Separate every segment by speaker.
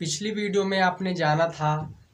Speaker 1: पिछली वीडियो में आपने जाना था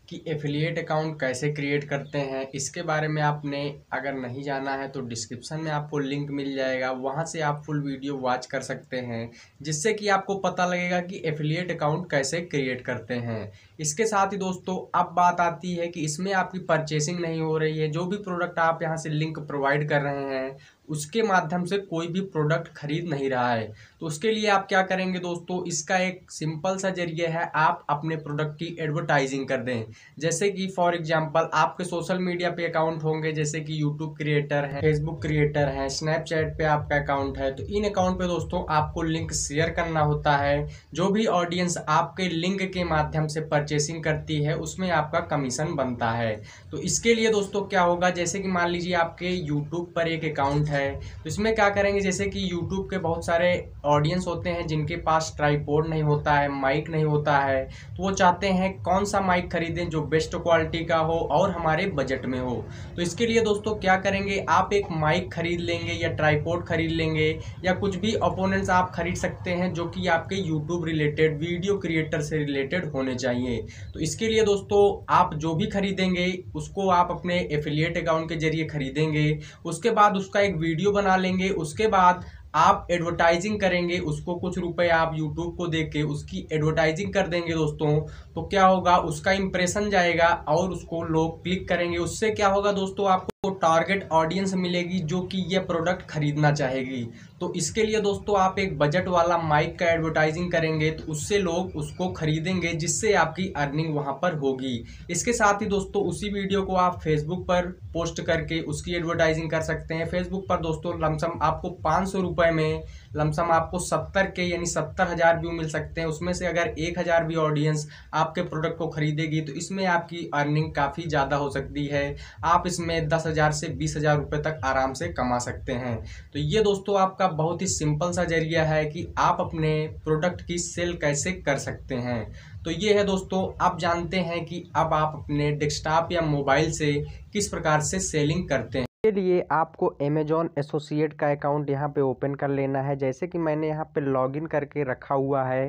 Speaker 1: कि एफिलिएट अकाउंट कैसे क्रिएट करते हैं इसके बारे में आपने अगर नहीं जाना है तो डिस्क्रिप्शन में आपको लिंक मिल जाएगा वहाँ से आप फुल वीडियो वॉच कर सकते हैं जिससे कि आपको पता लगेगा कि एफिलिएट अकाउंट कैसे क्रिएट करते हैं इसके साथ ही दोस्तों अब बात आती है कि इसमें आपकी परचेसिंग नहीं हो रही है जो भी प्रोडक्ट आप यहाँ से लिंक प्रोवाइड कर रहे हैं उसके माध्यम से कोई भी प्रोडक्ट खरीद नहीं रहा है तो उसके लिए आप क्या करेंगे दोस्तों इसका एक सिंपल सा जरिए है आप अपने प्रोडक्ट की एडवर्टाइजिंग कर दें जैसे कि फॉर एग्जांपल आपके सोशल मीडिया पे अकाउंट होंगे जैसे कि यूट्यूब क्रिएटर है फेसबुक क्रिएटर है स्नैपचैट पे आपका अकाउंट है तो इन अकाउंट पे दोस्तों आपको लिंक शेयर करना होता है जो भी ऑडियंस आपके लिंक के माध्यम से परचेसिंग करती है उसमें आपका कमीशन बनता है तो इसके लिए दोस्तों क्या होगा जैसे कि मान लीजिए आपके यूट्यूब पर एक अकाउंट है है तो इसमें क्या करेंगे जैसे कि YouTube के बहुत सारे ऑडियंस होते हैं जिनके पास ट्राईपोर्ड नहीं होता है माइक नहीं होता है तो वो चाहते हैं कौन सा माइक खरीदें जो बेस्ट क्वालिटी का हो और हमारे बजट में हो तो इसके लिए दोस्तों क्या करेंगे आप एक माइक खरीद लेंगे या ट्राईपोर्ड खरीद लेंगे या कुछ भी अपोनेंट्स आप खरीद सकते हैं जो कि आपके यूट्यूब रिलेटेड वीडियो क्रिएटर से रिलेटेड होने चाहिए तो इसके लिए दोस्तों आप जो भी खरीदेंगे उसको आप अपने एफिलिएट अकाउंट के जरिए खरीदेंगे उसके बाद उसका एक वीडियो बना लेंगे उसके बाद आप एडवर्टाइजिंग करेंगे उसको कुछ रुपए आप यूट्यूब को देख के उसकी एडवर्टाइजिंग कर देंगे दोस्तों तो क्या होगा उसका इम्प्रेशन जाएगा और उसको लोग क्लिक करेंगे उससे क्या होगा दोस्तों आपको को टारगेट ऑडियंस मिलेगी जो कि यह प्रोडक्ट खरीदना चाहेगी तो इसके लिए दोस्तों आप एक बजट वाला माइक का एडवर्टाइजिंग करेंगे तो उससे लोग उसको खरीदेंगे जिससे आपकी अर्निंग वहाँ पर होगी इसके साथ ही दोस्तों उसी वीडियो को आप फेसबुक पर पोस्ट करके उसकी एडवर्टाइजिंग कर सकते हैं फेसबुक पर दोस्तों लमसम आपको पाँच सौ रुपये में लमसम आपको सत्तर के यानी सत्तर हज़ार व्यू मिल सकते हैं उसमें से अगर एक हज़ार भी ऑडियंस आपके प्रोडक्ट को खरीदेगी तो इसमें आपकी अर्निंग काफ़ी ज़्यादा हो सकती है आप इसमें दस हज़ार से बीस हज़ार रुपये तक आराम से कमा सकते हैं तो ये दोस्तों आपका बहुत ही सिंपल सा जरिया है कि आप अपने प्रोडक्ट की सेल कैसे कर सकते हैं तो ये है दोस्तों आप जानते हैं कि अब आप अपने डेस्कटॉप या मोबाइल से किस प्रकार से सेलिंग करते हैं के लिए आपको अमेजॉन एसोसिएट का अकाउंट यहाँ पे ओपन कर लेना है जैसे कि मैंने यहाँ पे लॉगिन करके रखा हुआ है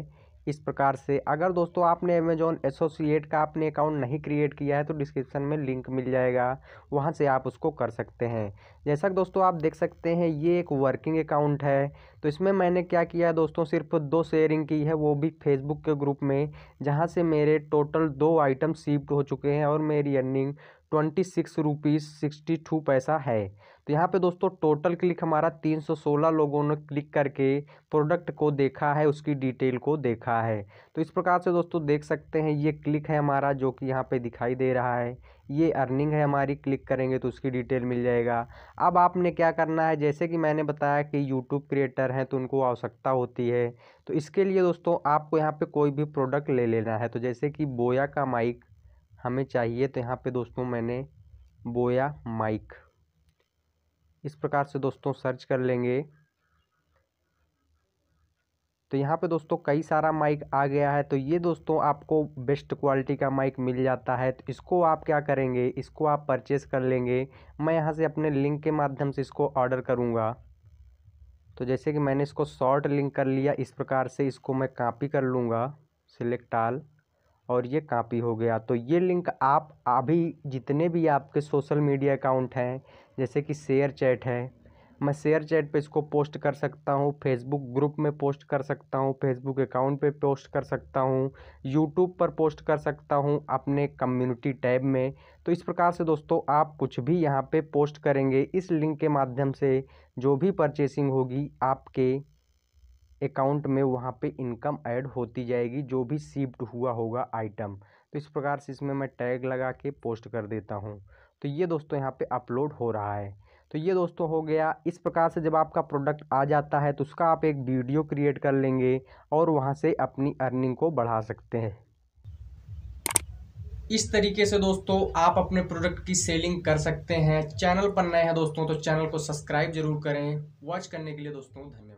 Speaker 1: इस प्रकार से अगर दोस्तों आपने अमेजोन एसोसिएट का आपने अकाउंट नहीं क्रिएट किया है तो डिस्क्रिप्शन में लिंक मिल जाएगा वहाँ से आप उसको कर सकते हैं जैसा कि दोस्तों आप देख सकते हैं ये एक वर्किंग अकाउंट है तो इसमें मैंने क्या किया है दोस्तों सिर्फ दो शेयरिंग की है वो भी फेसबुक के ग्रुप में जहाँ से मेरे टोटल दो आइटम शिफ्ट हो चुके हैं और मेरी earning twenty six rupees sixty two पैसा है तो यहाँ पे दोस्तों टोटल क्लिक हमारा 316 लोगों ने क्लिक करके प्रोडक्ट को देखा है उसकी डिटेल को देखा है तो इस प्रकार से दोस्तों देख सकते हैं ये क्लिक है हमारा जो कि यहाँ पे दिखाई दे रहा है ये अर्निंग है हमारी क्लिक करेंगे तो उसकी डिटेल मिल जाएगा अब आपने क्या करना है जैसे कि मैंने बताया कि यूट्यूब क्रिएटर हैं तो उनको आवश्यकता होती है तो इसके लिए दोस्तों आपको यहाँ पर कोई भी प्रोडक्ट ले लेना है तो जैसे कि बोया का माइक हमें चाहिए तो यहाँ पर दोस्तों मैंने बोया माइक इस प्रकार से दोस्तों सर्च कर लेंगे तो यहाँ पे दोस्तों कई सारा माइक आ गया है तो ये दोस्तों आपको बेस्ट क्वालिटी का माइक मिल जाता है तो इसको आप क्या करेंगे इसको आप परचेस कर लेंगे मैं यहाँ से अपने लिंक के माध्यम से इसको ऑर्डर करूँगा तो जैसे कि मैंने इसको शॉर्ट लिंक कर लिया इस प्रकार से इसको मैं कापी कर लूँगा सिलेक्ट आल और ये कापी हो गया तो ये लिंक आप अभी जितने भी आपके सोशल मीडिया अकाउंट हैं जैसे कि शेयर चैट है मैं शेयर चैट पे इसको पोस्ट कर सकता हूँ फेसबुक ग्रुप में पोस्ट कर सकता हूँ फेसबुक अकाउंट पे पोस्ट कर सकता हूँ यूट्यूब पर पोस्ट कर सकता हूँ अपने कम्युनिटी टैब में तो इस प्रकार से दोस्तों आप कुछ भी यहाँ पे पोस्ट करेंगे इस लिंक के माध्यम से जो भी परचेसिंग होगी आपके अकाउंट में वहाँ पे इनकम ऐड होती जाएगी जो भी शिफ्ट हुआ होगा आइटम तो इस प्रकार से इसमें मैं टैग लगा के पोस्ट कर देता हूँ तो ये दोस्तों यहाँ पे अपलोड हो रहा है तो ये दोस्तों हो गया इस प्रकार से जब आपका प्रोडक्ट आ जाता है तो उसका आप एक वीडियो क्रिएट कर लेंगे और वहाँ से अपनी अर्निंग को बढ़ा सकते हैं इस तरीके से दोस्तों आप अपने प्रोडक्ट की सेलिंग कर सकते हैं चैनल पर नए हैं दोस्तों तो चैनल को सब्सक्राइब जरूर करें वॉच करने के लिए दोस्तों धन्यवाद